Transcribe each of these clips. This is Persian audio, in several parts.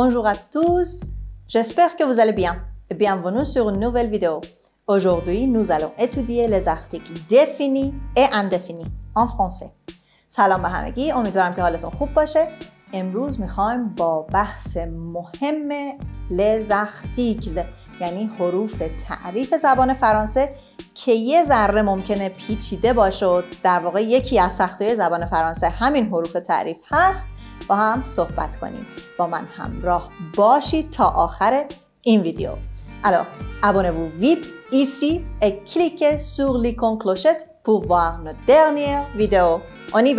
Bonjour à tous, j'espère que vous allez bien et bienvenue sur une nouvelle vidéo. Aujourd'hui, سلام به همگی امیدوارم که حالتون خوب باشه امروز میخوایم با بحث مهم لزختیکل یعنی حروف تعریف زبان فرانسه که یه ذره ممکنه پیچیده باشه و در واقع یکی از سختهای زبان فرانسه همین حروف تعریف هست با هم صحبت کنیم با من همراه باشید تا آخر این ویدیو Alors, abonnez-vous vite ici et cliquez sur l'icône clochette pour voir notre dernière vidéo. On y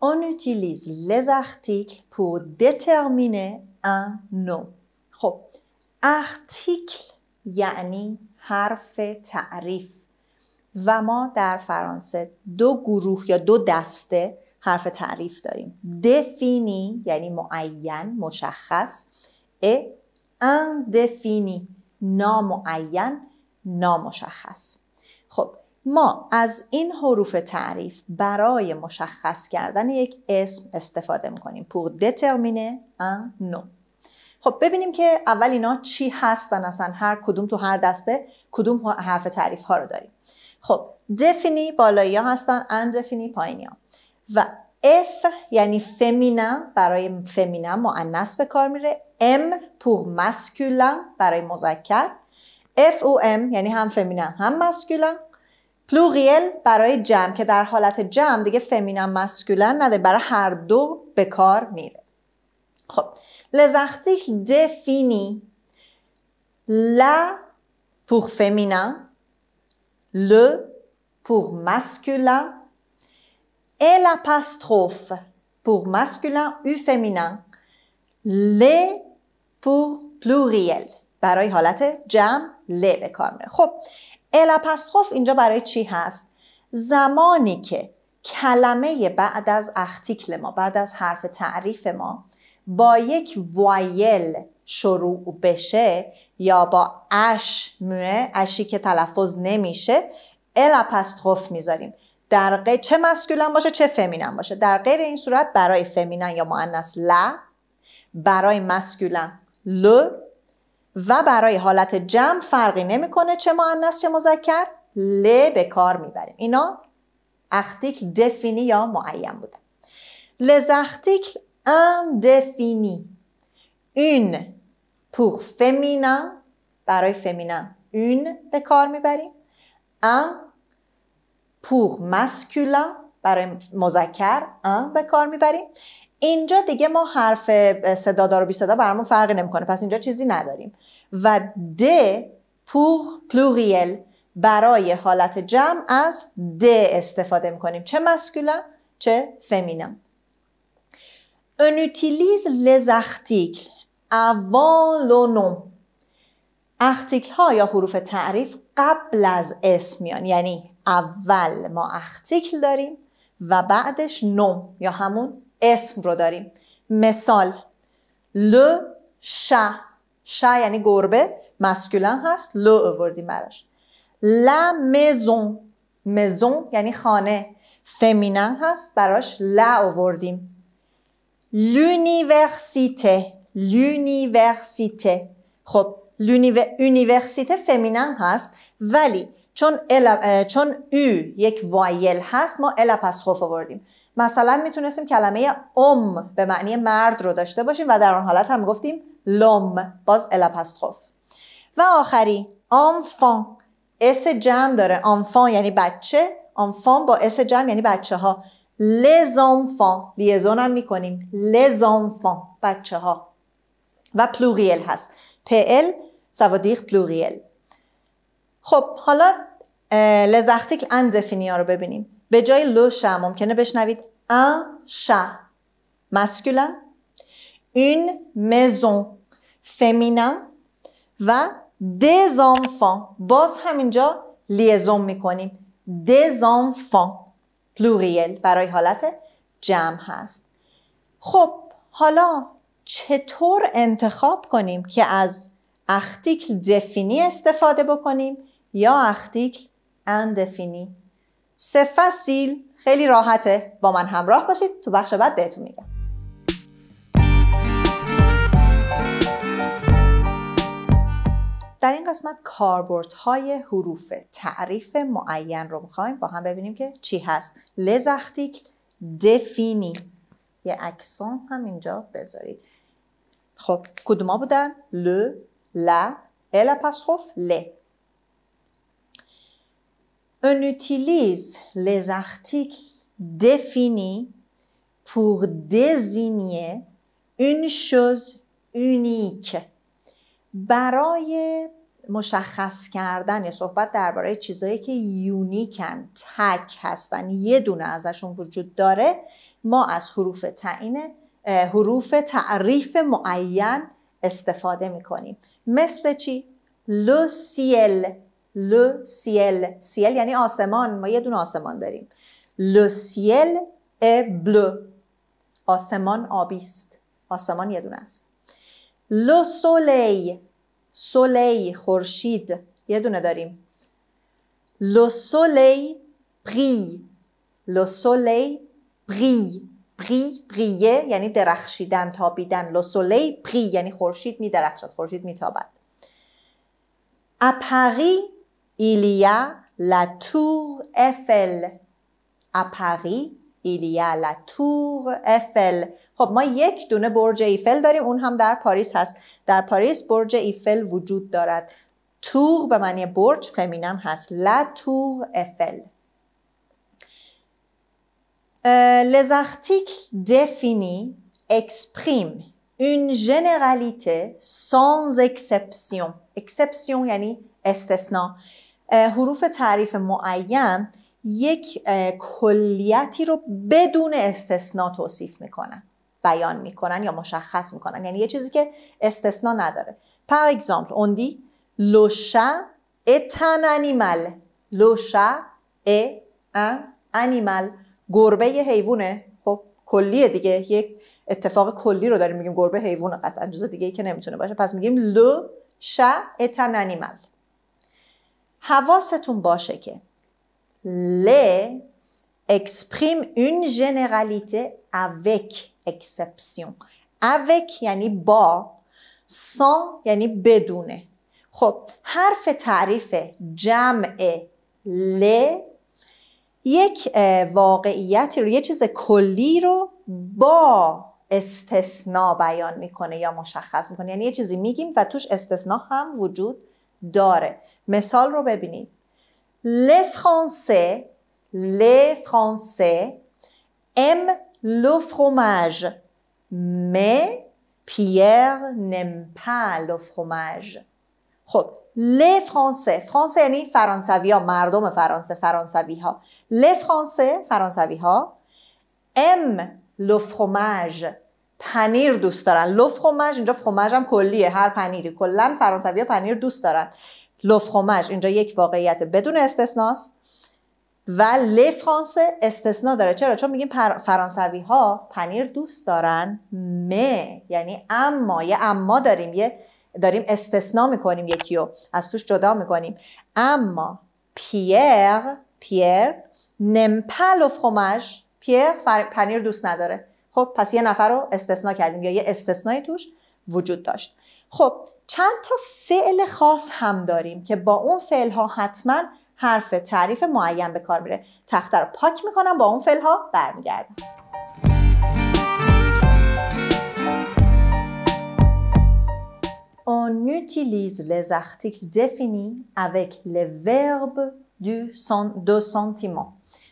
On utilise les articles pour déterminer un nom. خب article یعنی حرف تعریف و ما در فرانسه دو گروه یا دو دسته حرف تعریف داریم دفینی یعنی معین مشخص ا اندفینی نامعین نامشخص خب ما از این حروف تعریف برای مشخص کردن یک اسم استفاده میکنیم پور دترمینه ان نو خب ببینیم که اول اینا چی هستن اصلا هر کدوم تو هر دسته کدوم حرف تعریف ها رو داریم خب دفینی بالایی ها هستن اندفینی پایینی ها و اف یعنی فمینا برای فمینا معنس به کار میره ام پور مسکولن برای مذکر اف و ام یعنی هم فمینا هم مسکولن پلوریل برای جمع که در حالت جمع دیگه فمینا مسکولن نده برای هر دو به کار میره خب لزختی دفینی لا پور فمینا le pour masculin et l'apostrophe pour masculin ou féminin les pour pluriel برای حالت جمع ل به کار میره خب ال اینجا برای چی هست زمانی که کلمه بعد از اختیکل ما بعد از حرف تعریف ما با یک وایل شروع بشه یا با اش موه اشی که تلفظ نمیشه ال اپاستروف میذاریم در غیر چه مسکولن باشه چه فمینن باشه در غیر این صورت برای فمینن یا معنیس ل برای مسکولن ل و برای حالت جمع فرقی نمیکنه چه معنیس چه مذکر ل به کار میبریم اینا اختیکل دفینی یا معین بودن لز اختیکل اندفینی این pour فمینا برای فمینا اون به کار میبریم ان pour مسکولا برای مذکر ان به کار میبریم اینجا دیگه ما حرف صدادار و بی صدا برامون فرقی نمیکنه پس اینجا چیزی نداریم و د پور پلوریل برای حالت جمع از د استفاده میکنیم چه مسکولا چه فمینا. On utilise les articles نو اختیکل ها یا حروف تعریف قبل از اسم میان یعنی اول ما اختیکل داریم و بعدش نوم یا همون اسم رو داریم مثال ل ش ش یعنی گربه مسکولن هست ل آوردیم براش ل مزون مزون یعنی خانه فمینن هست براش ل آوردیم لونیورسیته لونیورسیته خب یونیورسیته فمینن هست ولی چون چون او یک وایل هست ما ال پسخوف آوردیم مثلا میتونستیم کلمه ام به معنی مرد رو داشته باشیم و در آن حالت هم گفتیم لوم باز ال و آخری آنفان اس جمع داره آنفان یعنی بچه آنفان با اس جمع یعنی بچه ها لزانفان لیزون هم میکنیم لزانفان بچه ها و پلوریل هست پل سوادیخ پلوریل خب حالا لزختیک ان دفینیا رو ببینیم به جای لو شا ممکنه بشنوید ان شا مسکولن این مزون فمینن و دزانفان باز همینجا لیزون میکنیم دزانفان پلوریل برای حالت جمع هست خب حالا چطور انتخاب کنیم که از اختیکل دفینی استفاده بکنیم یا اختیکل اندفینی سه خیلی راحته با من همراه باشید تو بخش بعد بهتون میگم در این قسمت های حروف تعریف معین رو میخوایم با هم ببینیم که چی هست لزختیک دفینی یه اکسون هم اینجا بذارید خب کدوما بودن ل لا ال اپاستروف ل اون utilise لز articles دفینی pour شوز اونیک برای مشخص کردن یا صحبت درباره چیزهایی که یونیکن تک هستن یه دونه ازشون وجود داره ما از حروف تعینه حروف تعریف معین استفاده میکنیم مثل چی؟ لو سیل لو سیل سیل یعنی آسمان ما یه دونه آسمان داریم لو سیل ا بلو آسمان آبی آسمان یه دونه است لو سولی سولی خورشید یه دونه داریم لو سولی پری لو سولی پری پری یعنی درخشیدن تابیدن لسولی پری یعنی خورشید می درخشد خورشید می تابد اپاری ایلیا لطور افل Eiffel. ایلیا لطور افل خب ما یک دونه برج ایفل داریم اون هم در پاریس هست. در پاریس برج ایفل وجود دارد. تور به معنی برج فمینن هست. لا تور les articles définis expriment une généralité sans exception. Exception yani استثنا. حروف تعریف معین یک کلیتی رو بدون استثنا توصیف میکنن. بیان میکنن یا مشخص میکنن. یعنی یه چیزی که استثنا نداره. Par exemple, on dit le chat est un animal. Le chat est un animal. گربه یه حیوانه خب کلیه دیگه یک اتفاق کلی رو داریم میگیم گربه حیوونه قطعا جز دیگه ای که نمیتونه باشه پس میگیم لو شا اتن انیمال حواستون باشه که ل اکسپریم اون جنرالیته اوک اکسپسیون اوک یعنی با سان یعنی بدونه خب حرف تعریف جمع ل یک واقعیتی رو یه چیز کلی رو با استثناء بیان میکنه یا مشخص میکنه یعنی یه چیزی میگیم و توش استثناء هم وجود داره مثال رو ببینید le français le français aime le fromage mais Pierre n'aime pas le خب ل فرانسه فرانسه یعنی فرانسوی ها مردم فرانسه فرانسوی ها ل فرانسه فرانسوی ها ام لو فرماج پنیر دوست دارن لو فرماج اینجا فرماج هم کلیه هر پنیری کلا فرانسوی ها پنیر دوست دارن لو فرماج اینجا یک واقعیت بدون استثناست و ل فرانسه استثنا داره چرا چون میگیم فرانسوی ها پنیر دوست دارن م یعنی اما یه اما داریم یه داریم استثنا میکنیم یکی رو از توش جدا میکنیم اما پیر پیر نمپل و فرماژ پیر پنیر دوست نداره خب پس یه نفر رو استثنا کردیم یا یه استثنایی توش وجود داشت خب چند تا فعل خاص هم داریم که با اون فعل ها حتما حرف تعریف معین به کار میره تخته رو پاک میکنم با اون فعل ها برمیگردیم on utilise les articles définis avec les verbes du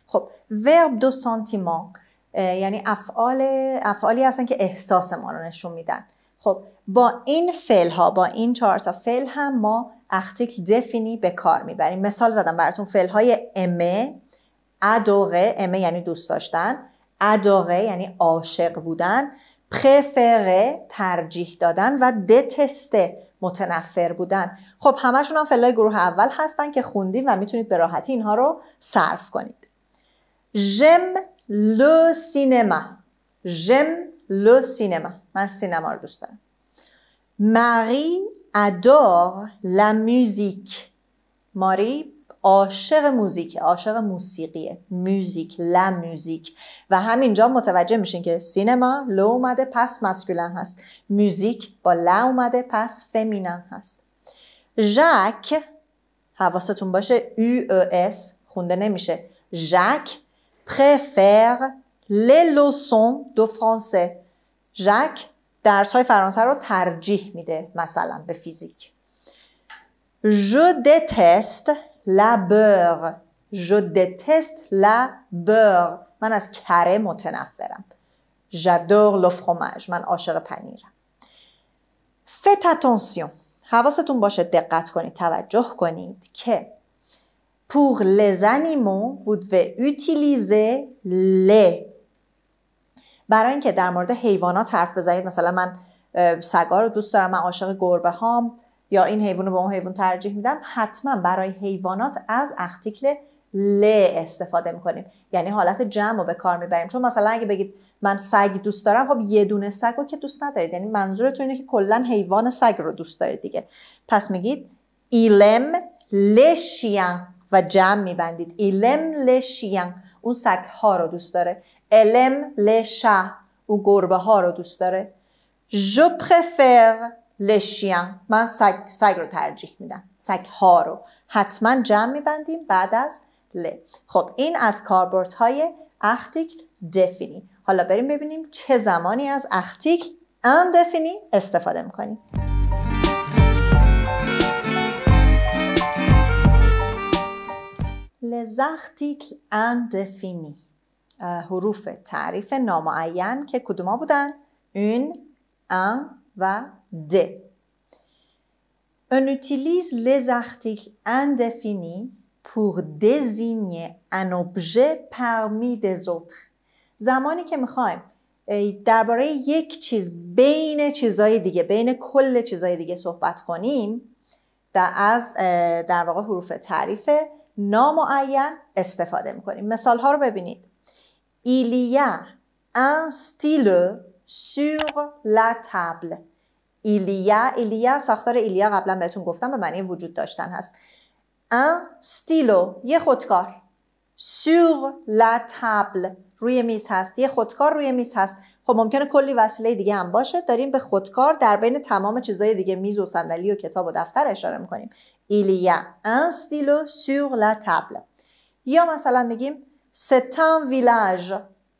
خب verb دو sentiment یعنی افعال افعالی هستن که احساس ما رو نشون میدن خب با این فعل ها با این چهار تا فعل هم ما ارتیکل دفینی به کار میبریم مثال زدم براتون فعل های امه ادوره امه یعنی دوست داشتن ادوره یعنی عاشق بودن پرفره ترجیح دادن و دتسته متنفر بودن خب همشون هم فلای گروه اول هستن که خوندیم و میتونید به راحتی اینها رو صرف کنید ژم لو سینما ژم لو سینما من سینما رو دوست دارم ماری ادور لا موزیک ماری عاشق موزیک عاشق موسیقیه موزیک، لا موزیک و همینجا متوجه میشین که سینما لو اومده پس مسکولن هست موزیک با ل اومده پس فمینن هست ژک حواستون باشه او اس خونده نمیشه ژاک پرفر لی لوسون دو فرانسه ژاک درس های فرانسه رو ترجیح میده مثلا به فیزیک Je déteste la beurre je déteste la beurre من از کره متنفرم j'adore le fromage من عاشق پنیرم faites attention حواستون باشه دقت کنید توجه کنید که pour les animaux vous devez utiliser le. برای اینکه در مورد حیوانات حرف بزنید مثلا من سگا رو دوست دارم من عاشق گربه هام یا این حیوان رو به اون حیوان ترجیح میدم حتما برای حیوانات از اختیکل ل استفاده میکنیم یعنی حالت جمع رو به کار میبریم چون مثلا اگه بگید من سگ دوست دارم خب یه دونه سگ رو که دوست ندارید یعنی منظورتون اینه که کلا حیوان سگ رو دوست دارید دیگه پس میگید ایلم لشیان و جمع میبندید ایلم لشیان اون سگ ها رو دوست داره الم لشه اون گربه ها رو دوست داره جو préfère لشیان من سگ, رو ترجیح میدم سگ ها رو حتما جمع میبندیم بعد از ل خب این از های اختیکل دفینی حالا بریم ببینیم چه زمانی از اختیکل ان دفینی استفاده میکنیم لزختیکل ان دفینی حروف تعریف نامعین که کدوما بودن اون ان و D. On utilise les articles indéfinis pour désigner un objet parmi des autres. زمانی که میخوایم درباره یک چیز بین چیزهای دیگه بین کل چیزهای دیگه صحبت کنیم در از در واقع حروف تعریف نامعین استفاده میکنیم مثال ها رو ببینید ایلیا ان stylo sur la table ایلیا ایلیا ساختار ایلیا قبلا بهتون گفتم به معنی وجود داشتن هست ان ستیلو یه خودکار سور لا تبل روی میز هست یه خودکار روی میز هست خب ممکنه کلی وسیله دیگه هم باشه داریم به خودکار در بین تمام چیزای دیگه میز و صندلی و کتاب و دفتر اشاره میکنیم ایلیا ان ستیلو سور لا تبل یا مثلا میگیم ستان ویلاژ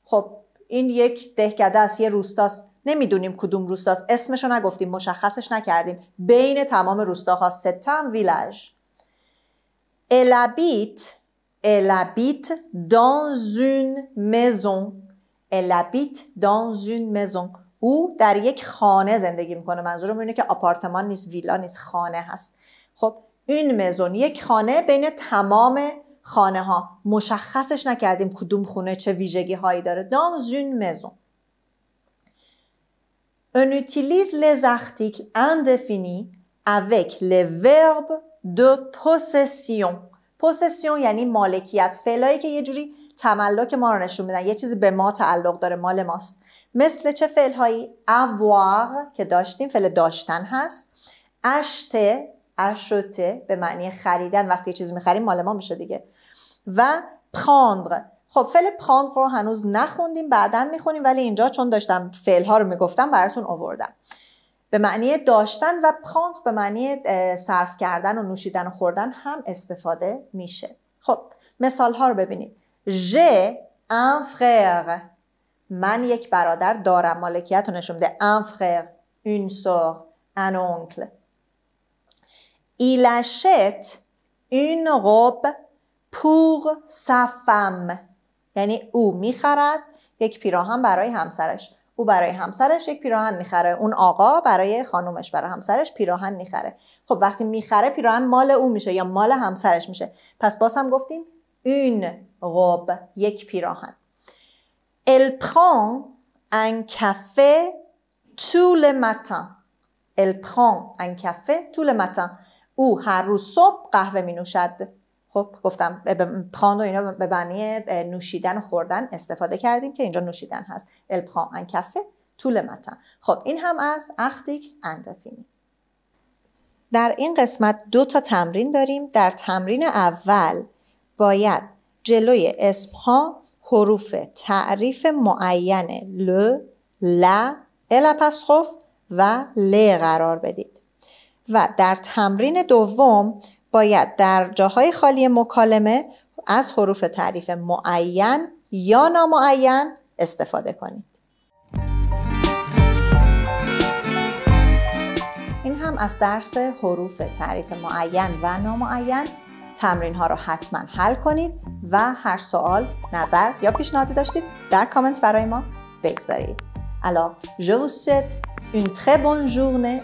خب این یک دهکده است یه روستاست نمیدونیم کدوم روستاست اسمشو نگفتیم مشخصش نکردیم بین تمام روستاها ستم ویلج الابیت الابیت elle habite dans une maison. او در یک خانه زندگی میکنه منظورم اینه که آپارتمان نیست ویلا نیست خانه هست خب این مزون یک خانه بین تمام خانه ها مشخصش نکردیم کدوم خونه چه ویژگی هایی داره دانزون مزون on utilise les articles indéfinis avec les verbes de possession possession یعنی مالکیت فعلایی که یه جوری تملک ما رو نشون میدن یه چیزی به ما تعلق داره مال ماست مثل چه فعلهایی هایی avoir که داشتیم فعل داشتن هست اشته اشته به معنی خریدن وقتی یه چیز میخریم مال ما میشه دیگه و prendre خب فعل پاند رو هنوز نخوندیم بعدا میخونیم ولی اینجا چون داشتم فعل ها رو میگفتم براتون آوردم به معنی داشتن و پاند به معنی صرف کردن و نوشیدن و خوردن هم استفاده میشه خب مثال ها رو ببینید ژ ان من یک برادر دارم مالکیت رو نشون میده un frère une sœur un oncle il achète اون روب پور یعنی او میخرد یک پیراهن برای همسرش او برای همسرش یک پیراهن میخره اون آقا برای خانومش برای همسرش پیراهن میخره خب وقتی میخره پیراهن مال او میشه یا مال همسرش میشه پس باز هم گفتیم اون قب یک پیراهن ال پران ان کافه طول متن ال پران ان کافه طول او هر روز صبح قهوه می نوشد خب، گفتم پاند و اینا به معنی نوشیدن و خوردن استفاده کردیم که اینجا نوشیدن هست البخان ان کفه طول متن خب این هم از اختیک اندفینی در این قسمت دو تا تمرین داریم در تمرین اول باید جلوی اسم ها حروف تعریف معین ل ل ال و ل قرار بدید و در تمرین دوم باید در جاهای خالی مکالمه از حروف تعریف معین یا نامعین استفاده کنید این هم از درس حروف تعریف معین و نامعین تمرین ها رو حتما حل کنید و هر سوال، نظر یا پیشنهادی داشتید در کامنت برای ما بگذارید. Alors, je vous souhaite une très bonne journée,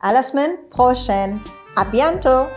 À la semaine prochaine. À bientôt.